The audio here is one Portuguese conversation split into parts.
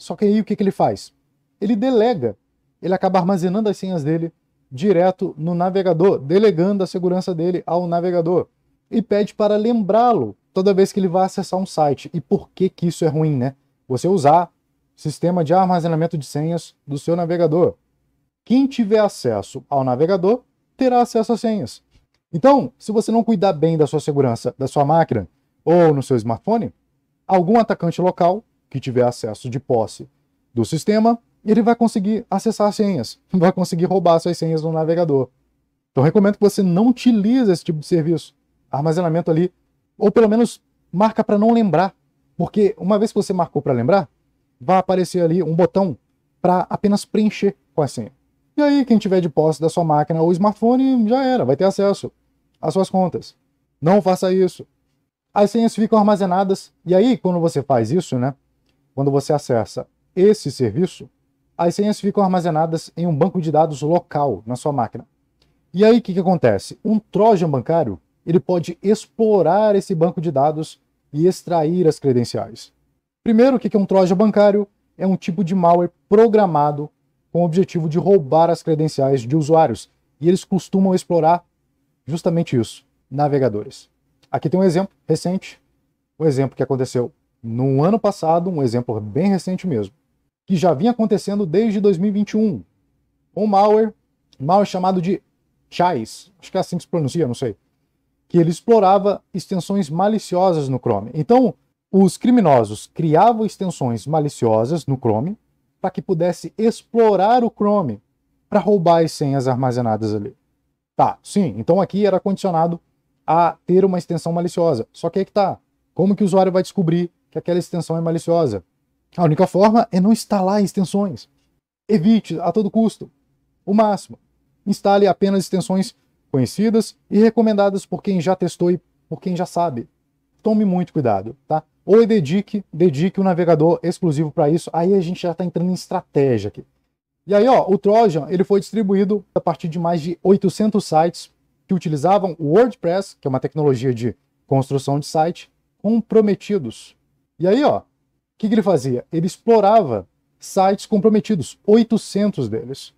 Só que aí o que, que ele faz? Ele delega. Ele acaba armazenando as senhas dele direto no navegador, delegando a segurança dele ao navegador. E pede para lembrá-lo toda vez que ele vai acessar um site. E por que, que isso é ruim, né? Você usar sistema de armazenamento de senhas do seu navegador. Quem tiver acesso ao navegador terá acesso às senhas. Então, se você não cuidar bem da sua segurança da sua máquina ou no seu smartphone, algum atacante local que tiver acesso de posse do sistema, ele vai conseguir acessar as senhas, vai conseguir roubar suas senhas do navegador. Então recomendo que você não utilize esse tipo de serviço. Armazenamento ali, ou pelo menos marca para não lembrar, porque uma vez que você marcou para lembrar, vai aparecer ali um botão para apenas preencher com a senha. E aí quem tiver de posse da sua máquina ou smartphone já era, vai ter acesso às suas contas. Não faça isso. As senhas ficam armazenadas e aí quando você faz isso, né, quando você acessa esse serviço, as senhas ficam armazenadas em um banco de dados local na sua máquina. E aí o que, que acontece? Um trojan bancário ele pode explorar esse banco de dados e extrair as credenciais. Primeiro, o que, que é um trojan bancário? É um tipo de malware programado com o objetivo de roubar as credenciais de usuários. E eles costumam explorar justamente isso, navegadores. Aqui tem um exemplo recente, um exemplo que aconteceu no ano passado, um exemplo bem recente mesmo, que já vinha acontecendo desde 2021. Um malware, malware chamado de Chais, acho que é assim que se pronuncia, não sei, que ele explorava extensões maliciosas no Chrome. Então, os criminosos criavam extensões maliciosas no Chrome para que pudesse explorar o Chrome para roubar as senhas armazenadas ali. Tá, sim, então aqui era condicionado a ter uma extensão maliciosa. Só que aí que tá, como que o usuário vai descobrir que aquela extensão é maliciosa. A única forma é não instalar extensões. Evite a todo custo, o máximo. Instale apenas extensões conhecidas e recomendadas por quem já testou e por quem já sabe. Tome muito cuidado, tá? Ou dedique, dedique um navegador exclusivo para isso. Aí a gente já está entrando em estratégia aqui. E aí, ó, o Trojan ele foi distribuído a partir de mais de 800 sites que utilizavam o WordPress, que é uma tecnologia de construção de site, comprometidos e aí, ó, o que, que ele fazia? Ele explorava sites comprometidos, 800 deles.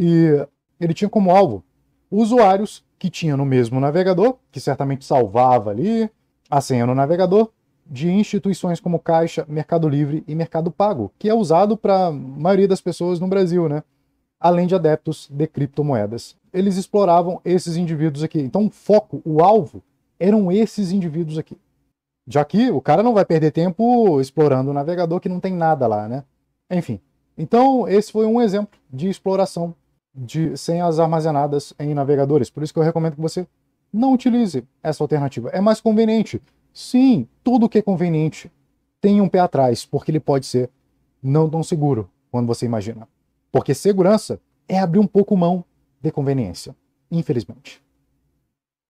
E ele tinha como alvo usuários que tinham no mesmo navegador, que certamente salvava ali a senha no navegador, de instituições como Caixa, Mercado Livre e Mercado Pago, que é usado para a maioria das pessoas no Brasil, né? Além de adeptos de criptomoedas. Eles exploravam esses indivíduos aqui. Então, o foco, o alvo, eram esses indivíduos aqui. Já que o cara não vai perder tempo explorando o navegador que não tem nada lá, né? Enfim. Então, esse foi um exemplo de exploração de senhas armazenadas em navegadores. Por isso que eu recomendo que você não utilize essa alternativa. É mais conveniente. Sim, tudo que é conveniente tem um pé atrás, porque ele pode ser não tão seguro quando você imagina. Porque segurança é abrir um pouco mão de conveniência, infelizmente.